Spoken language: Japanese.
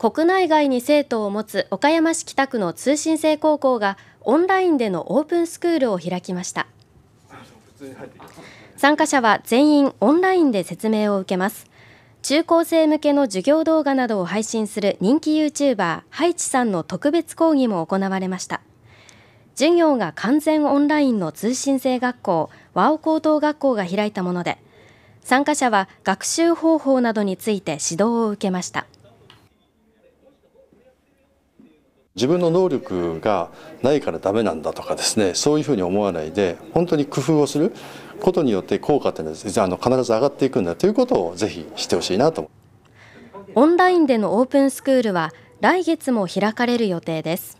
国内外に生徒を持つ岡山市北区の通信制高校がオンラインでのオープンスクールを開きました参加者は全員オンラインで説明を受けます中高生向けの授業動画などを配信する人気ユーチューバーハイチさんの特別講義も行われました授業が完全オンラインの通信制学校和尾高等学校が開いたもので参加者は学習方法などについて指導を受けました。自分の能力がないからダメなんだとかですねそういうふうに思わないで本当に工夫をすることによって効果ってのはあの必ず上がっていくんだということをぜひしてほしいなとオンラインでのオープンスクールは来月も開かれる予定です